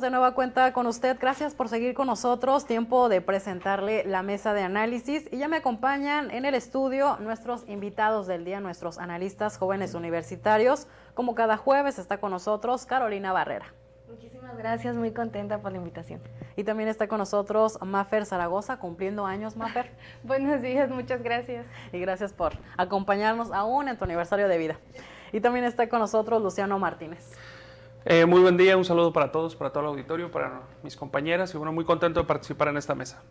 de nueva cuenta con usted. Gracias por seguir con nosotros. Tiempo de presentarle la mesa de análisis. Y ya me acompañan en el estudio nuestros invitados del día, nuestros analistas jóvenes universitarios. Como cada jueves está con nosotros Carolina Barrera. Muchísimas gracias, muy contenta por la invitación. Y también está con nosotros Mafer Zaragoza, cumpliendo años, Mafer. Buenos días, muchas gracias. Y gracias por acompañarnos aún en tu aniversario de vida. Y también está con nosotros Luciano Martínez. Eh, muy buen día, un saludo para todos, para todo el auditorio, para mis compañeras y bueno, muy contento de participar en esta mesa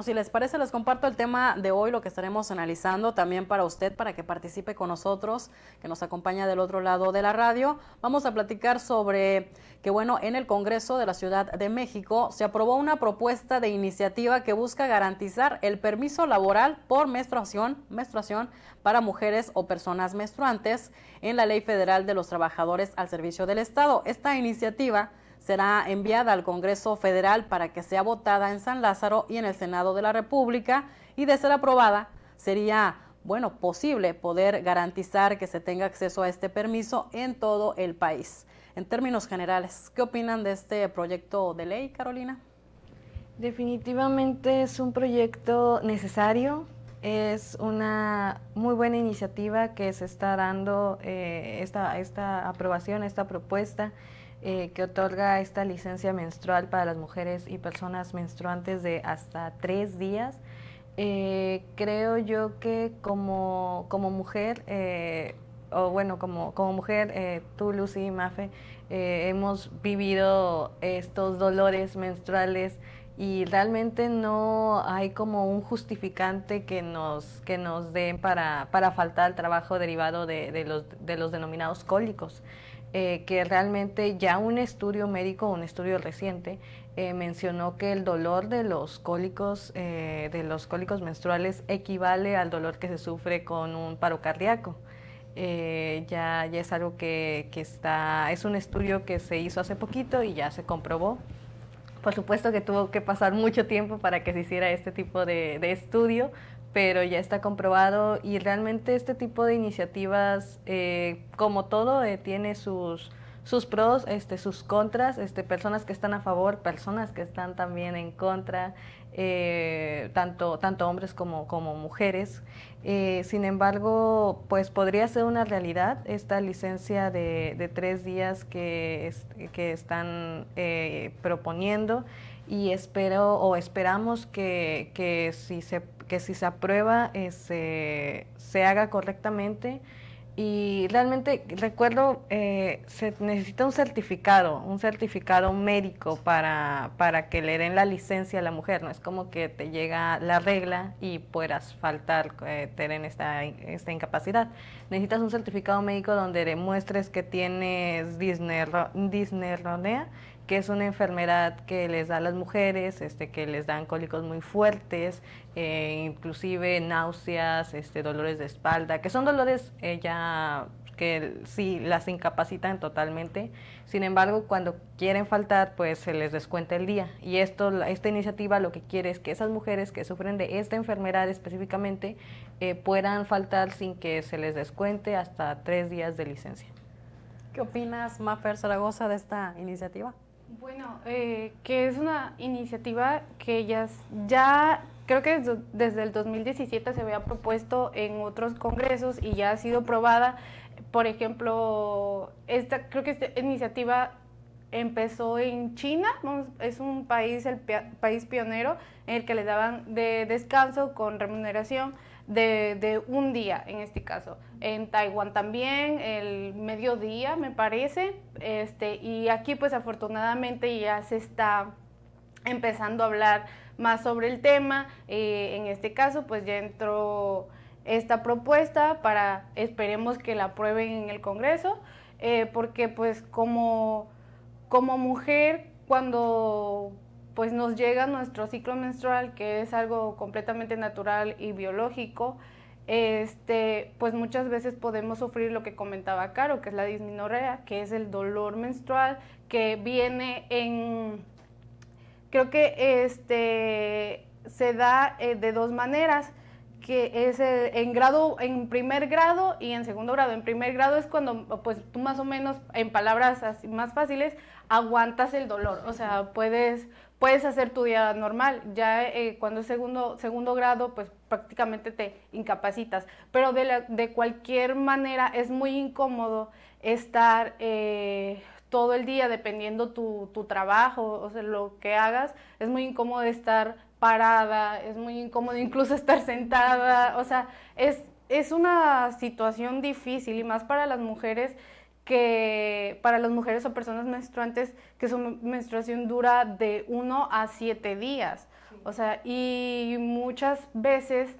si les parece, les comparto el tema de hoy, lo que estaremos analizando también para usted, para que participe con nosotros, que nos acompaña del otro lado de la radio. Vamos a platicar sobre que, bueno, en el Congreso de la Ciudad de México se aprobó una propuesta de iniciativa que busca garantizar el permiso laboral por menstruación, menstruación para mujeres o personas menstruantes en la Ley Federal de los Trabajadores al Servicio del Estado. Esta iniciativa será enviada al Congreso Federal para que sea votada en San Lázaro y en el Senado de la República y de ser aprobada sería bueno, posible poder garantizar que se tenga acceso a este permiso en todo el país. En términos generales, ¿qué opinan de este proyecto de ley, Carolina? Definitivamente es un proyecto necesario, es una muy buena iniciativa que se está dando eh, esta, esta aprobación, esta propuesta. Eh, que otorga esta licencia menstrual para las mujeres y personas menstruantes de hasta tres días. Eh, creo yo que como, mujer, eh, o bueno, como, mujer, tú, Lucy y Mafe, hemos vivido estos dolores menstruales y realmente no hay como un justificante que nos, que nos den para, faltar el trabajo derivado los, de los denominados cólicos. Eh, que realmente ya un estudio médico, un estudio reciente, eh, mencionó que el dolor de los cólicos, eh, de los cólicos menstruales equivale al dolor que se sufre con un paro cardíaco. ya, ya, es algo que, está, es un estudio que se hizo hace poquito y ya se comprobó. Por supuesto que tuvo que pasar mucho tiempo para que se hiciera este tipo de estudio, pero ya está comprobado y realmente este tipo de iniciativas, eh, como todo, eh, tiene sus, sus pros, este, sus contras, este, personas que están a favor, personas que están también en contra, eh, tanto, tanto hombres como, como mujeres. sin embargo, pues podría ser una realidad esta licencia de, de tres días que, que están proponiendo y espero o esperamos que, que si se que si se aprueba eh, se, haga correctamente. Y realmente recuerdo, eh, se necesita un certificado, un certificado médico para, que le den la licencia a la mujer. No es como que te llega la regla y puedas faltar, eh, tener esta, incapacidad. Necesitas un certificado médico donde demuestres que tienes Disney rodea que es una enfermedad que les da a las mujeres, este, que les dan cólicos muy fuertes, eh, inclusive náuseas, este, dolores de espalda, que son dolores eh, ya que sí las incapacitan totalmente. Sin embargo, cuando quieren faltar, pues se les descuenta el día. Y esto, esta iniciativa lo que quiere es que esas mujeres que sufren de esta enfermedad específicamente eh, puedan faltar sin que se les descuente hasta tres días de licencia. ¿Qué opinas, Mafer Zaragoza, de esta iniciativa? Bueno, eh, que es una iniciativa que ya, ya creo que desde, el 2017 se había propuesto en otros congresos y ya ha sido probada. Por ejemplo, esta, creo que esta iniciativa empezó en China, es un país, el país pionero, en el que le daban de descanso con remuneración de, un día en este caso. En Taiwán también, el mediodía me parece, este, y aquí pues afortunadamente ya se está empezando a hablar más sobre el tema. Eh, en este caso pues ya entró esta propuesta para, esperemos que la aprueben en el Congreso, eh, porque pues como, como mujer, cuando pues nos llega nuestro ciclo menstrual, que es algo completamente natural y biológico, este, pues muchas veces podemos sufrir lo que comentaba Caro, que es la disminorrea, que es el dolor menstrual, que viene en, creo que este, se da eh, de dos maneras que es eh, en grado, en primer grado y en segundo grado. En primer grado es cuando, pues tú más o menos, en palabras así más fáciles, aguantas el dolor. O sea, puedes, puedes hacer tu día normal. Ya eh, cuando es segundo, segundo grado, pues prácticamente te incapacitas. Pero de, cualquier manera es muy incómodo estar eh, todo el día, dependiendo tu, tu trabajo, o sea, lo que hagas, es muy incómodo estar parada, es muy incómodo incluso estar sentada, o sea, es, es una situación difícil y más para las mujeres que para las mujeres o personas menstruantes que su menstruación dura de 1 a 7 días. O sea, y muchas veces,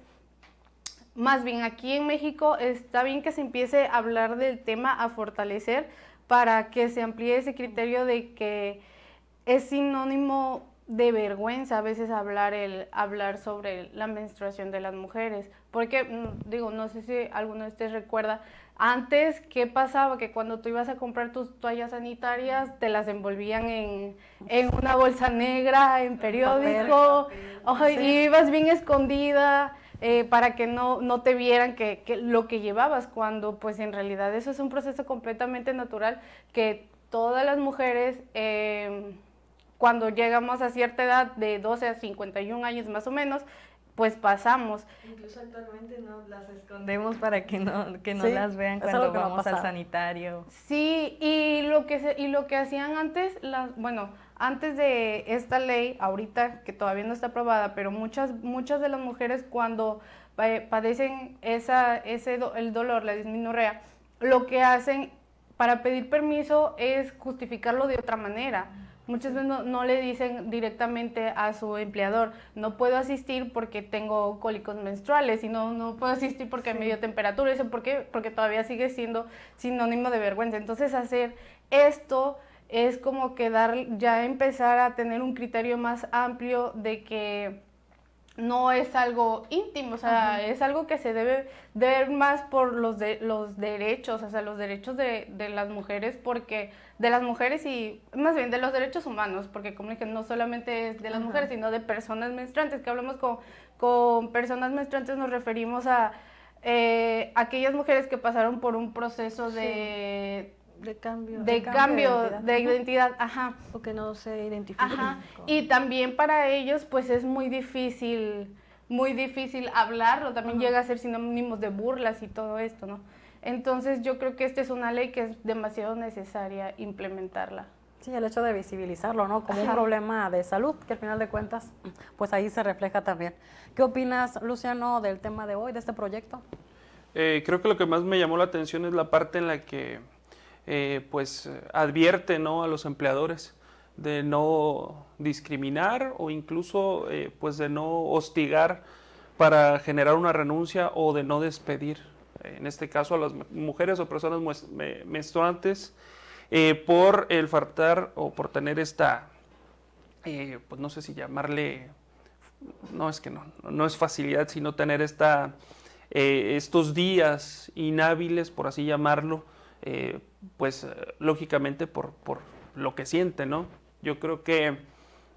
más bien aquí en México, está bien que se empiece a hablar del tema a fortalecer para que se amplíe ese criterio de que es sinónimo de vergüenza a veces hablar el hablar sobre la menstruación de las mujeres, porque mm, digo, no sé si alguno de ustedes recuerda antes, ¿qué pasaba? Que cuando tú ibas a comprar tus toallas sanitarias, te las envolvían en, una bolsa negra, en periódico, y ibas bien escondida. Eh, para que no, te vieran que, lo que llevabas cuando pues en realidad eso es un proceso completamente natural que todas las mujeres em, cuando llegamos a cierta edad de 12 a 51 años más o menos pues pasamos. Incluso actualmente no las escondemos para que no, que no las vean cuando vamos al sanitario. Sí, y lo que se, y lo que hacían antes, las, bueno, antes de esta ley, ahorita que todavía no está aprobada, pero muchas, muchas de las mujeres cuando padecen esa, ese el dolor, la disminorrea, lo que hacen para pedir permiso es justificarlo de otra manera Muchas veces no, le dicen directamente a su empleador, no puedo asistir porque tengo cólicos menstruales, y no, puedo asistir porque hay me dio temperatura, eso porque, porque todavía sigue siendo sinónimo de vergüenza. Entonces hacer esto es como que ya empezar a tener un criterio más amplio de que no es algo íntimo, o sea, es algo que se debe ver más por los de, los derechos, o sea, los derechos de, las mujeres, porque de las mujeres y más bien de los derechos humanos, porque como dije, no solamente es de las mujeres, sino de personas menstruantes, que hablamos con, con personas menstruantes nos referimos a eh, aquellas mujeres que pasaron por un proceso de de cambio de, cambio, de, identidad. ajá no se identifica ajá. y también para ellos pues es muy difícil muy difícil hablarlo también llega a ser sinónimos de burlas y todo esto no entonces yo creo que esta es una ley que es demasiado necesaria implementarla Sí, el hecho de visibilizarlo, ¿no? Como un problema de salud, que al final de cuentas, pues ahí se refleja también. ¿Qué opinas, Luciano, del tema de hoy, de este proyecto? Eh, creo que lo que más me llamó la atención es la parte en la que eh, pues advierte ¿no? a los empleadores de no discriminar o incluso eh, pues de no hostigar para generar una renuncia o de no despedir, en este caso a las mujeres o personas menstruantes, eh, por el faltar o por tener esta, pues no sé si llamarle, no es que no, no es facilidad, sino tener esta, estos días inhábiles, por así llamarlo, eh, pues eh, lógicamente por, lo que siente, ¿no? Yo creo que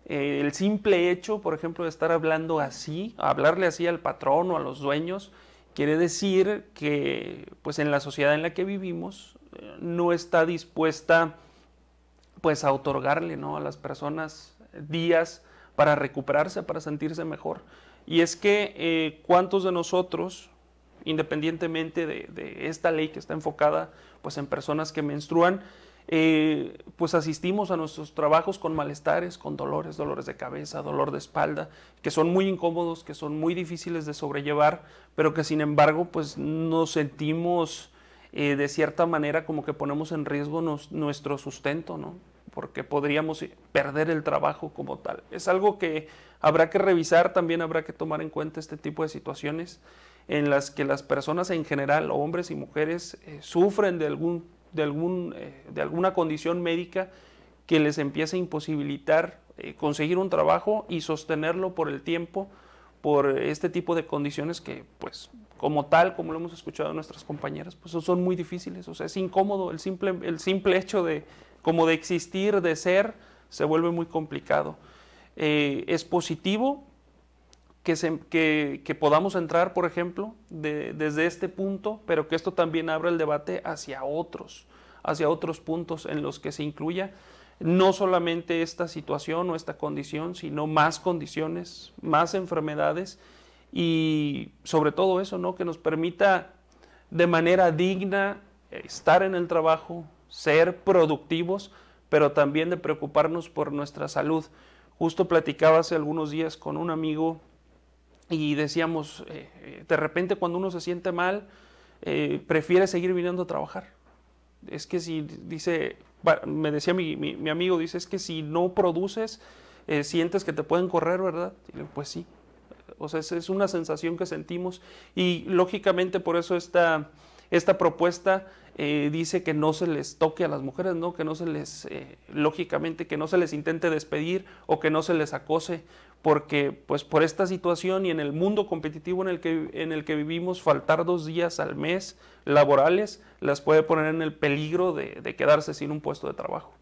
eh, el simple hecho, por ejemplo, de estar hablando así, hablarle así al patrón o a los dueños, quiere decir que pues en la sociedad en la que vivimos no está dispuesta pues a otorgarle ¿no? a las personas días para recuperarse, para sentirse mejor. Y es que cuántos de nosotros independientemente de, esta ley que está enfocada pues, en personas que menstruan, eh, pues asistimos a nuestros trabajos con malestares, con dolores, dolores de cabeza, dolor de espalda, que son muy incómodos, que son muy difíciles de sobrellevar, pero que sin embargo pues nos sentimos eh, de cierta manera como que ponemos en riesgo nuestro sustento, ¿no? porque podríamos perder el trabajo como tal. Es algo que habrá que revisar, también habrá que tomar en cuenta este tipo de situaciones en las que las personas en general, hombres y mujeres, eh, sufren de, algún, de, algún, eh, de alguna condición médica que les empieza a imposibilitar eh, conseguir un trabajo y sostenerlo por el tiempo, por este tipo de condiciones que, pues, como tal, como lo hemos escuchado de nuestras compañeras, pues son muy difíciles, o sea, es incómodo, el simple, el simple hecho de, como de existir, de ser, se vuelve muy complicado. es positivo que, podamos entrar, por ejemplo, desde este punto, pero que esto también abra el debate hacia otros, hacia otros puntos en los que se incluya no solamente esta situación o esta condición, sino más condiciones, más enfermedades y sobre todo eso, ¿no? Que nos permita de manera digna estar en el trabajo, ser productivos, pero también de preocuparnos por nuestra salud. Justo platicaba hace algunos días con un amigo y decíamos, eh, eh, de repente cuando uno se siente mal, eh, prefiere seguir viniendo a trabajar. Es que si, dice, me decía mi, amigo, dice, es que si no produces, sientes que te pueden correr, ¿verdad? Y pues sí. O sea, es, una sensación que sentimos y lógicamente por eso esta, esta propuesta dice que no se les toque a las mujeres, ¿no? Que no se les, lógicamente, que no se les intente despedir o que no se les acose, porque pues por esta situación y en el mundo competitivo en el que, en el que vivimos, faltar dos días al mes laborales las puede poner en el peligro de, quedarse sin un puesto de trabajo.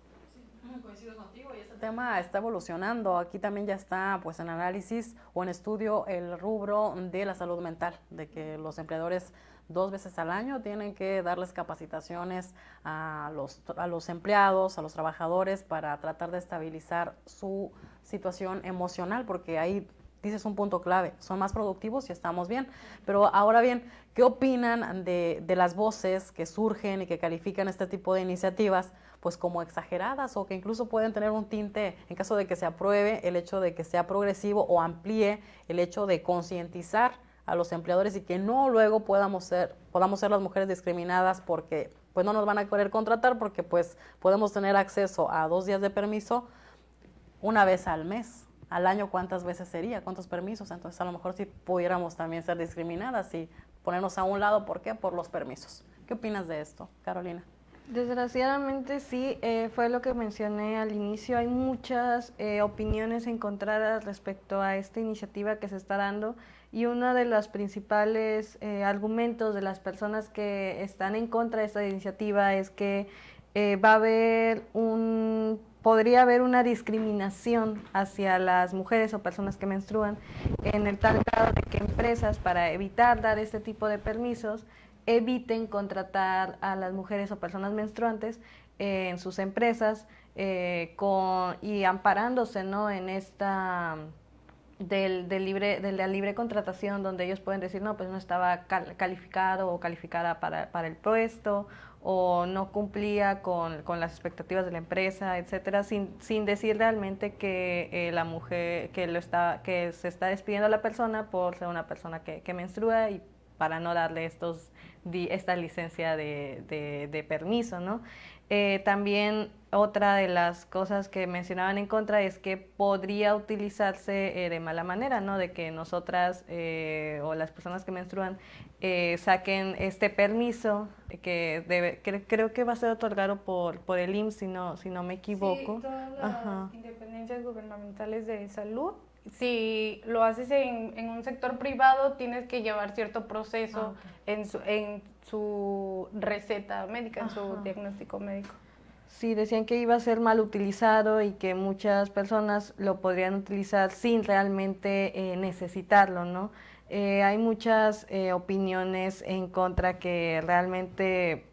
Sí, y este tema está evolucionando. Aquí también ya está pues en análisis o en estudio el rubro de la salud mental, de que los empleadores dos veces al año tienen que darles capacitaciones a los, a los empleados, a los trabajadores para tratar de estabilizar su situación emocional, porque ahí dices un punto clave, son más productivos y estamos bien. Pero ahora bien, ¿qué opinan de, las voces que surgen y que califican este tipo de iniciativas pues como exageradas o que incluso pueden tener un tinte en caso de que se apruebe el hecho de que sea progresivo o amplíe el hecho de concientizar a los empleadores y que no luego podamos ser, podamos ser las mujeres discriminadas porque pues no nos van a querer contratar porque pues podemos tener acceso a dos días de permiso una vez al mes. Al año, ¿cuántas veces sería? ¿Cuántos permisos? Entonces, a lo mejor si pudiéramos también ser discriminadas y ponernos a un lado, ¿por qué? Por los permisos. ¿Qué opinas de esto, Carolina? Desgraciadamente sí, eh, fue lo que mencioné al inicio. Hay muchas eh, opiniones encontradas respecto a esta iniciativa que se está dando y uno de los principales eh, argumentos de las personas que están en contra de esta iniciativa es que va a haber un podría haber una discriminación hacia las mujeres o personas que menstruan en el tal grado de que empresas para evitar dar este tipo de permisos eviten contratar a las mujeres o personas menstruantes eh, en sus empresas eh, y amparándose ¿no? en esta mm, del, libre, de la libre contratación donde ellos pueden decir no pues no estaba calificado o calificada para, para el puesto o no cumplía con, las expectativas de la empresa, etcétera, sin, decir realmente que eh, la mujer, que lo que se está despidiendo a la persona por ser una persona que, que menstrua y para no darle estos, esta licencia de, de, de permiso, ¿no? Eh, también otra de las cosas que mencionaban en contra es que podría utilizarse eh, de mala manera, ¿no? De que nosotras eh, o las personas que menstruan saquen este permiso que, creo que va a ser otorgado por, el IMSS, si no, me equivoco. las independencias gubernamentales de salud si lo haces en, en, un sector privado, tienes que llevar cierto proceso ah, en, su, en, su, receta médica, en su diagnóstico médico. Sí, decían que iba a ser mal utilizado y que muchas personas lo podrían utilizar sin realmente eh, necesitarlo, ¿no? Eh, hay muchas eh, opiniones en contra que realmente,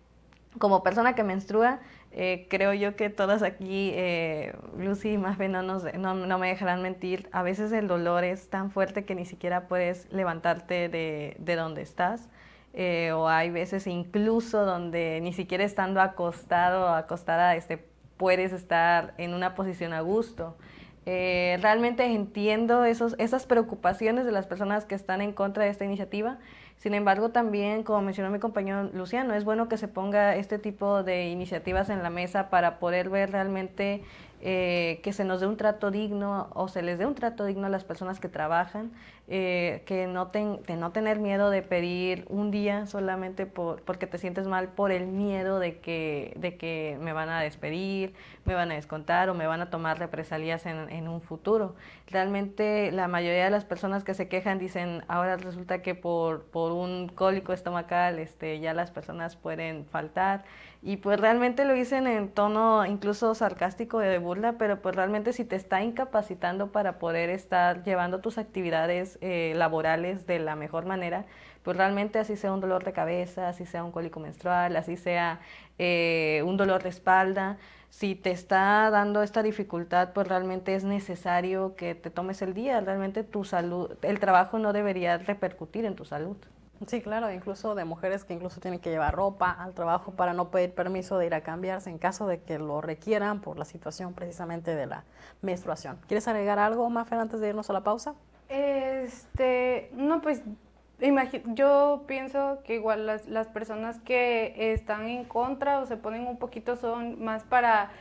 como persona que menstrua, eh, creo yo que todas aquí, eh, Lucy y Mafe, no, no, me dejarán mentir. A veces el dolor es tan fuerte que ni siquiera puedes levantarte de, donde estás. Eh, o hay veces incluso donde ni siquiera estando acostado o acostada este, puedes estar en una posición a gusto. Eh, realmente entiendo esos, esas preocupaciones de las personas que están en contra de esta iniciativa. Sin embargo, también, como mencionó mi compañero Luciano, es bueno que se ponga este tipo de iniciativas en la mesa para poder ver realmente eh, que se nos dé un trato digno o se les dé un trato digno a las personas que trabajan, eh, que no no tener miedo de pedir un día solamente porque te sientes mal por el miedo de que, de que me van a despedir, me van a descontar o me van a tomar represalias en, en un futuro. Realmente la mayoría de las personas que se quejan dicen, ahora resulta que por, por un cólico estomacal este, ya las personas pueden faltar. Y pues realmente lo dicen en tono incluso sarcástico de burla, pero pues realmente si te está incapacitando para poder estar llevando tus actividades eh, laborales de la mejor manera, pues realmente así sea un dolor de cabeza, así sea un cólico menstrual, así sea eh, un dolor de espalda, si te está dando esta dificultad, pues realmente es necesario que te tomes el día, realmente tu salud, el trabajo no debería repercutir en tu salud. Sí, claro, incluso de mujeres que incluso tienen que llevar ropa al trabajo para no pedir permiso de ir a cambiarse en caso de que lo requieran por la situación precisamente de la menstruación. ¿Quieres agregar algo, Mafer, antes de irnos a la pausa? Este, no, pues yo pienso que igual las, las personas que están en contra o se ponen un poquito son más para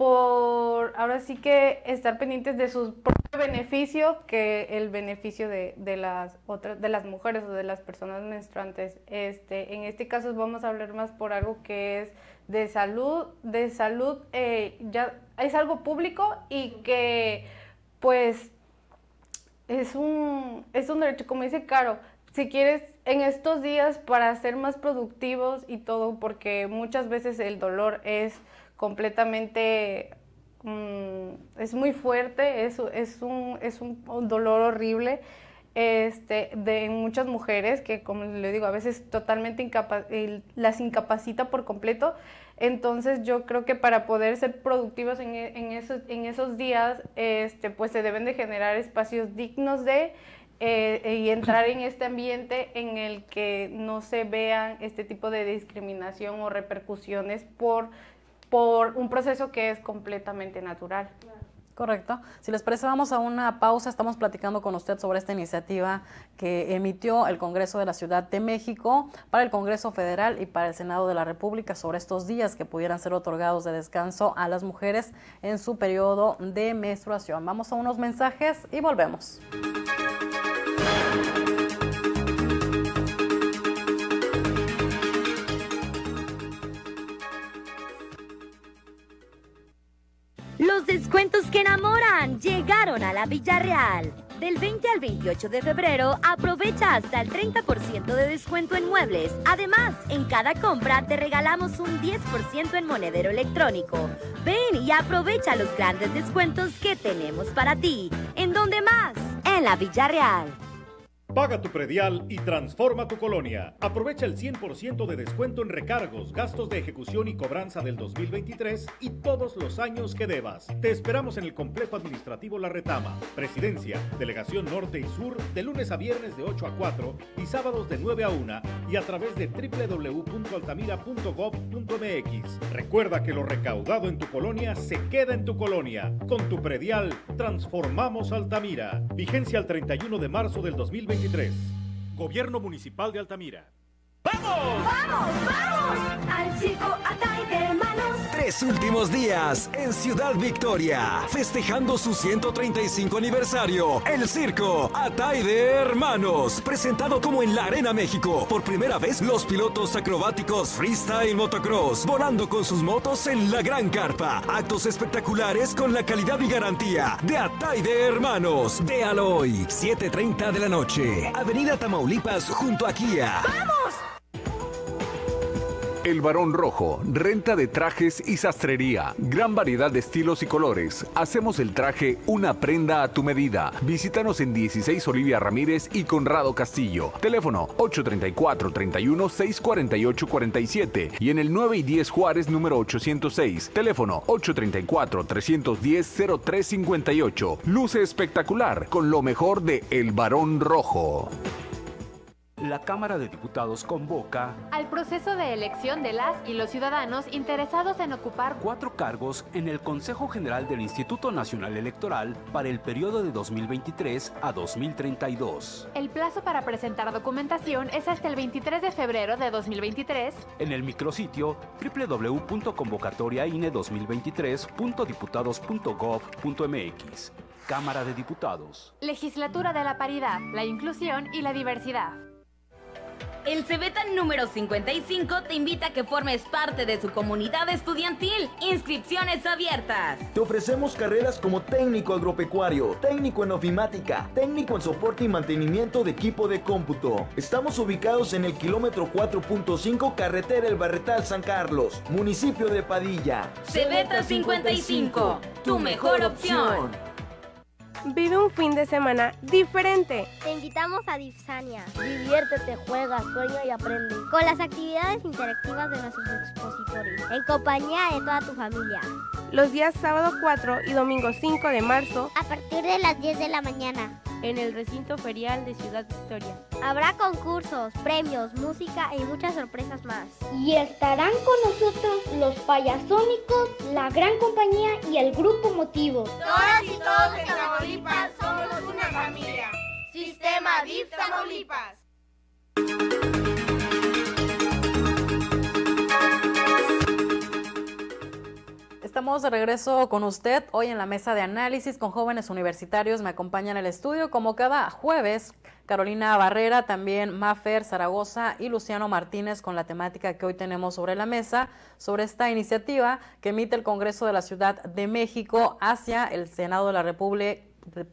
por ahora sí que estar pendientes de su propio beneficio, que el beneficio de, las otras de las mujeres o de las personas menstruantes este en este caso vamos a hablar más por algo que es de salud de salud eh, ya es algo público y que pues es un es un derecho como dice Caro si quieres en estos días para ser más productivos y todo porque muchas veces el dolor es completamente... Mm, es muy fuerte, es, es, un, es un dolor horrible este, de muchas mujeres que, como le digo, a veces totalmente las incapacita por completo. Entonces yo creo que para poder ser productivos e, en, esos, en esos, días, este, pues se deben de generar espacios dignos de eh, y entrar en este ambiente en el que no se vean este tipo de discriminación o repercusiones por por un proceso que es completamente natural. Correcto. Si les parece, vamos a una pausa. Estamos platicando con usted sobre esta iniciativa que emitió el Congreso de la Ciudad de México para el Congreso Federal y para el Senado de la República sobre estos días que pudieran ser otorgados de descanso a las mujeres en su periodo de menstruación. Vamos a unos mensajes y volvemos. La Villarreal. Del 20 al 28 de febrero, aprovecha hasta el 30% de descuento en muebles. Además, en cada compra te regalamos un 10% en monedero electrónico. Ven y aprovecha los grandes descuentos que tenemos para ti. ¿En dónde más? En la Villarreal. Paga tu predial y transforma tu colonia. Aprovecha el 100% de descuento en recargos, gastos de ejecución y cobranza del 2023 y todos los años que debas. Te esperamos en el complejo administrativo La Retama, Presidencia, Delegación Norte y Sur, de lunes a viernes de 8 a 4 y sábados de 9 a 1 y a través de www.altamira.gov.mx. Recuerda que lo recaudado en tu colonia se queda en tu colonia. Con tu predial, transformamos Altamira. Vigencia el 31 de marzo del 2023. 23. Gobierno Municipal de Altamira. ¡Vamos! ¡Vamos, vamos! Al circo Atay, hermanos. Tres últimos días en Ciudad Victoria, festejando su 135 aniversario. El circo Atay de Hermanos, presentado como en la Arena México. Por primera vez, los pilotos acrobáticos freestyle motocross, volando con sus motos en la gran carpa. Actos espectaculares con la calidad y garantía de Atay de Hermanos. De hoy, 7.30 de la noche. Avenida Tamaulipas, junto a Kia. ¡Vamos! El Barón Rojo, renta de trajes y sastrería. Gran variedad de estilos y colores. Hacemos el traje una prenda a tu medida. Visítanos en 16 Olivia Ramírez y Conrado Castillo. Teléfono 834-31-648-47 y en el 9 y 10 Juárez número 806. Teléfono 834-310-0358. Luce espectacular con lo mejor de El Barón Rojo la Cámara de Diputados convoca al proceso de elección de las y los ciudadanos interesados en ocupar cuatro cargos en el Consejo General del Instituto Nacional Electoral para el periodo de 2023 a 2032. El plazo para presentar documentación es hasta el 23 de febrero de 2023 en el micrositio www.convocatoriaine2023.diputados.gov.mx. Cámara de Diputados. Legislatura de la Paridad, la Inclusión y la Diversidad. El Cebeta número 55 te invita a que formes parte de su comunidad estudiantil. Inscripciones abiertas. Te ofrecemos carreras como técnico agropecuario, técnico en ofimática, técnico en soporte y mantenimiento de equipo de cómputo. Estamos ubicados en el kilómetro 4.5 carretera El Barretal San Carlos, municipio de Padilla. Cebeta 55, tu mejor opción. Vive un fin de semana diferente. Te invitamos a Dipsania. Diviértete, juega, sueña y aprende. Con las actividades interactivas de nuestros expositores. En compañía de toda tu familia. Los días sábado 4 y domingo 5 de marzo. A partir de las 10 de la mañana en el recinto ferial de Ciudad Victoria. Habrá concursos, premios, música y muchas sorpresas más. Y estarán con nosotros los payasónicos, la gran compañía y el grupo motivo. Todas y todos en Tamaulipas somos una familia. Sistema VIP Tamaulipas. estamos de regreso con usted hoy en la mesa de análisis con jóvenes universitarios. Me acompañan en el estudio como cada jueves Carolina Barrera, también Mafer Zaragoza y Luciano Martínez con la temática que hoy tenemos sobre la mesa, sobre esta iniciativa que emite el Congreso de la Ciudad de México hacia el Senado de la República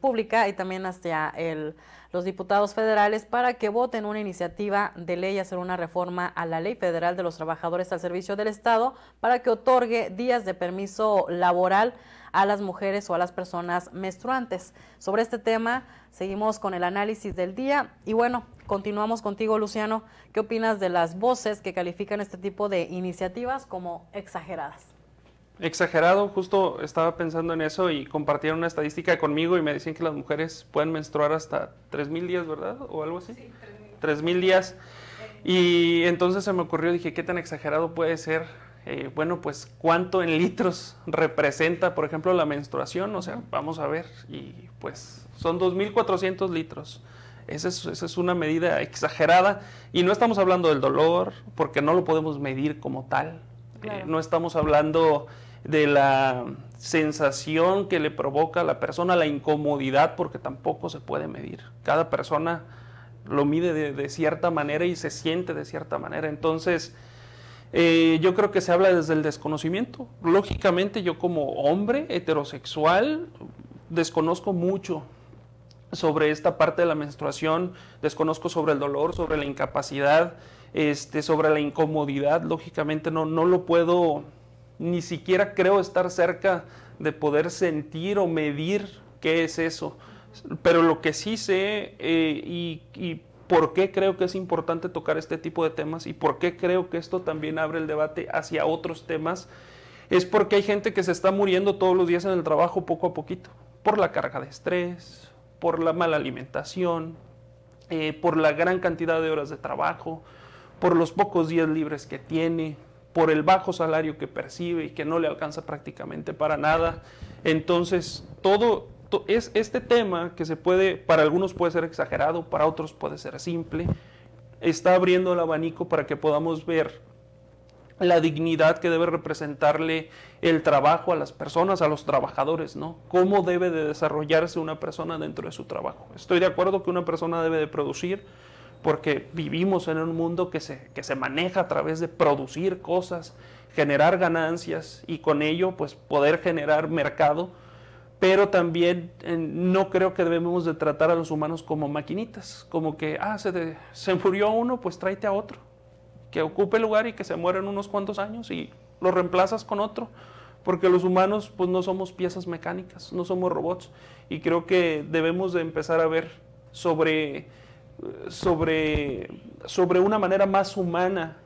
pública y también hacia el, los diputados federales para que voten una iniciativa de ley y hacer una reforma a la ley federal de los trabajadores al servicio del Estado para que otorgue días de permiso laboral a las mujeres o a las personas menstruantes. Sobre este tema seguimos con el análisis del día y bueno, continuamos contigo Luciano, ¿qué opinas de las voces que califican este tipo de iniciativas como exageradas? Exagerado, justo estaba pensando en eso y compartieron una estadística conmigo y me decían que las mujeres pueden menstruar hasta 3.000 días, ¿verdad? O algo así. Sí, 3.000 días. Y entonces se me ocurrió, dije, ¿qué tan exagerado puede ser? Eh, bueno, pues cuánto en litros representa, por ejemplo, la menstruación, o sea, vamos a ver, y pues son 2.400 litros. Esa es, esa es, una medida exagerada y no estamos hablando del dolor, porque no lo podemos medir como tal. Eh, no estamos hablando de la sensación que le provoca a la persona, la incomodidad, porque tampoco se puede medir. Cada persona lo mide de, cierta manera y se siente de cierta manera. Entonces, eh, yo creo que se habla desde el desconocimiento. Lógicamente, yo como hombre heterosexual desconozco mucho sobre esta parte de la menstruación, desconozco sobre el dolor, sobre la incapacidad, este, sobre la incomodidad. Lógicamente, no, no lo puedo ni siquiera creo estar cerca de poder sentir o medir qué es eso. Pero lo que sí sé eh, y, por qué creo que es importante tocar este tipo de temas y por qué creo que esto también abre el debate hacia otros temas, es porque hay gente que se está muriendo todos los días en el trabajo poco a poquito, por la carga de estrés, por la mala alimentación, eh, por la gran cantidad de horas de trabajo, por los pocos días libres que tiene, por el bajo salario que percibe y que no le alcanza prácticamente para nada. Entonces, todo es este tema que se puede, para algunos puede ser exagerado, para otros puede ser simple, está abriendo el abanico para que podamos ver la dignidad que debe representarle el trabajo a las personas, a los trabajadores, ¿no? Cómo debe de desarrollarse una persona dentro de su trabajo. Estoy de acuerdo que una persona debe de producir, porque vivimos en un mundo que se, se maneja a través de producir cosas, generar ganancias y con ello pues poder generar mercado, pero también no creo que debemos de tratar a los humanos como maquinitas, como que, ah, se, se murió uno, pues tráete a otro, que ocupe el lugar y que se muera en unos cuantos años y lo reemplazas con otro porque los humanos pues no somos piezas mecánicas, no somos robots y creo que debemos de empezar a ver sobre sobre, sobre una manera más humana,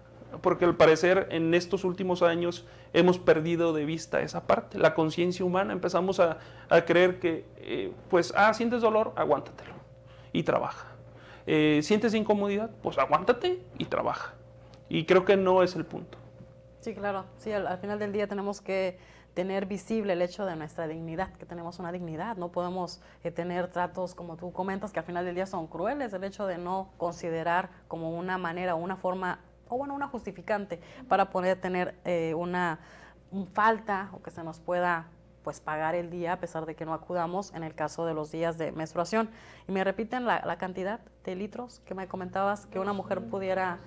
porque al parecer en estos últimos años hemos perdido de vista esa parte, la conciencia humana, empezamos a, creer que, eh, pues, ah, sientes dolor, aguántatelo y trabaja. Eh, sientes incomodidad, pues aguántate y trabaja. Y creo que no es el punto. Sí, claro, sí, al final del día tenemos que tener visible el hecho de nuestra dignidad, que tenemos una dignidad, no podemos eh, tener tratos como tú comentas que al final del día son crueles, el hecho de no considerar como una manera, o una forma, o bueno, una justificante para poder tener eh, una falta o que se nos pueda pues pagar el día a pesar de que no acudamos en el caso de los días de menstruación. Y me repiten la, cantidad de litros que me comentabas que una mujer pudiera...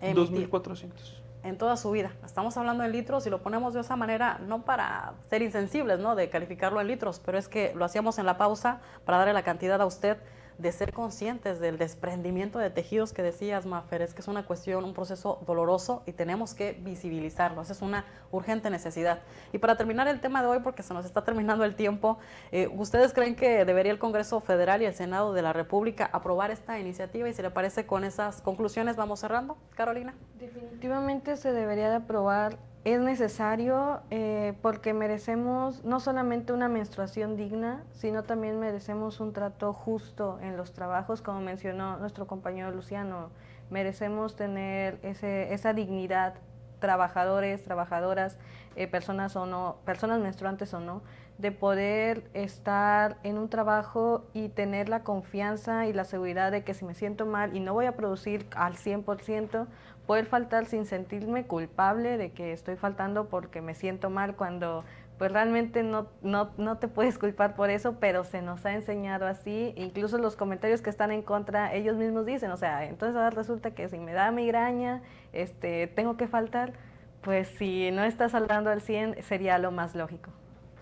2.400 en toda su vida. Estamos hablando en litros y lo ponemos de esa manera, no para ser insensibles, ¿no? De calificarlo en litros, pero es que lo hacíamos en la pausa para darle la cantidad a usted de ser conscientes del desprendimiento de tejidos que decías, Mafer, es que es una cuestión, un proceso doloroso y tenemos que visibilizarlo. Esa es una urgente necesidad. Y para terminar el tema de hoy, porque se nos está terminando el tiempo, eh, ¿ustedes creen que debería el Congreso Federal y el Senado de la República aprobar esta iniciativa? Y si le parece, con esas conclusiones vamos cerrando. Carolina. Definitivamente se debería de aprobar es necesario eh, porque merecemos no solamente una menstruación digna, sino también merecemos un trato justo en los trabajos, como mencionó nuestro compañero Luciano. Merecemos tener ese, esa dignidad, trabajadores, trabajadoras, eh, personas o no, personas menstruantes o no, de poder estar en un trabajo y tener la confianza y la seguridad de que si me siento mal y no voy a producir al 100%, poder faltar sin sentirme culpable de que estoy faltando porque me siento mal cuando pues realmente no, no, no, te puedes culpar por eso, pero se nos ha enseñado así, incluso los comentarios que están en contra, ellos mismos dicen, o sea, entonces ahora resulta que si me da migraña, este, tengo que faltar, pues si no estás saldando al 100 sería lo más lógico.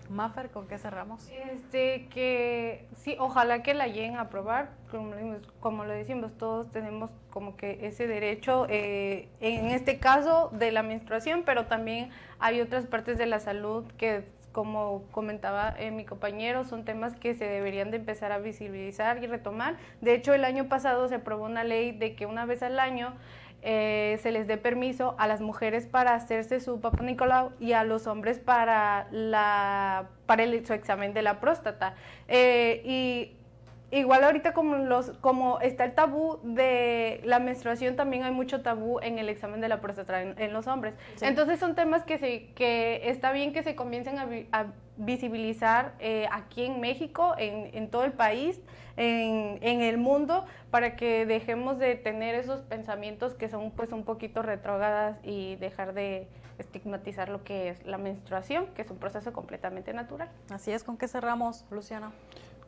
Maffer, ¿con qué cerramos? Este, que sí, ojalá que la lleguen a aprobar. Como, lo decimos, todos tenemos como que ese derecho, eh, en este caso de la menstruación, pero también hay otras partes de la salud que, como comentaba eh, mi compañero, son temas que se deberían de empezar a visibilizar y retomar. De hecho, el año pasado se aprobó una ley de que una vez al año eh, se les dé permiso a las mujeres para hacerse su Papa Nicolau y a los hombres para, la, para el, su examen de la próstata. Eh, igual ahorita como, los, como está el tabú de la menstruación, también hay mucho tabú en el examen de la próstata en, los hombres. Entonces son temas que, se, que está bien que se comiencen a, visibilizar eh, aquí en México, en, todo el país, en, el mundo, para que dejemos de tener esos pensamientos que son pues un poquito retrogadas y dejar de estigmatizar lo que es la menstruación, que es un proceso completamente natural. Así es, ¿con qué cerramos, Luciana?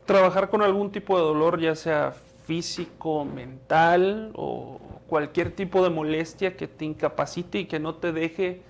trabajar con algún tipo de dolor, ya sea físico, mental o cualquier tipo de molestia que te incapacite y que no te deje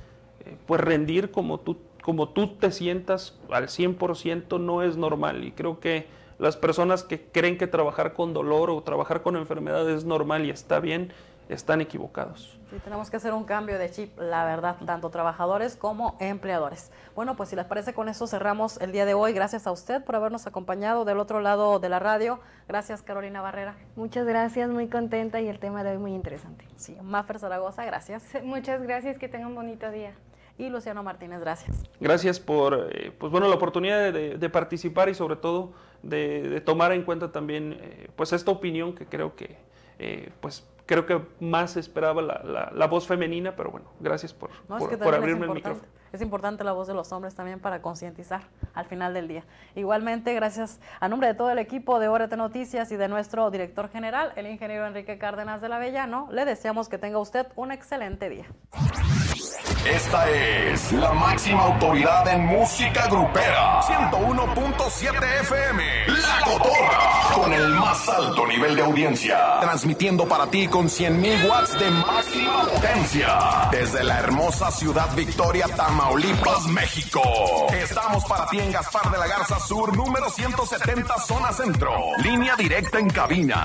eh, pues rendir como tú, como tú te sientas al 100% no es normal y creo que las personas que creen que trabajar con dolor o trabajar con enfermedad es normal y está bien, están equivocados. Sí, tenemos que hacer un cambio de chip, la verdad, tanto trabajadores como empleadores. Bueno, pues si les parece, con eso cerramos el día de hoy. Gracias a usted por habernos acompañado del otro lado de la radio. Gracias, Carolina Barrera. Muchas gracias, muy contenta y el tema de hoy muy interesante. Sí, Mafer Zaragoza, gracias. Muchas gracias, que tengan un bonito día y Luciano Martínez, gracias. Gracias por eh, pues bueno, la oportunidad de, participar y sobre todo de, tomar en cuenta también eh, pues esta opinión que creo que eh, pues creo que más esperaba la, la, voz femenina, pero bueno, gracias por, por, abrirme el micrófono. Es importante la voz de los hombres también para concientizar al final del día. Igualmente, gracias a nombre de todo el equipo de Órate Noticias y de nuestro director general, el ingeniero Enrique Cárdenas de la Avellano, le deseamos que tenga usted un excelente día. Esta es la máxima autoridad en música grupera. 101.7 FM. La Cotorra. Con el más alto nivel de audiencia. Transmitiendo para ti con 100.000 watts de máxima potencia. Desde la hermosa ciudad Victoria, Tamaulipas, México. Estamos para ti en Gaspar de la Garza Sur, número 170, zona centro. Línea directa en cabina.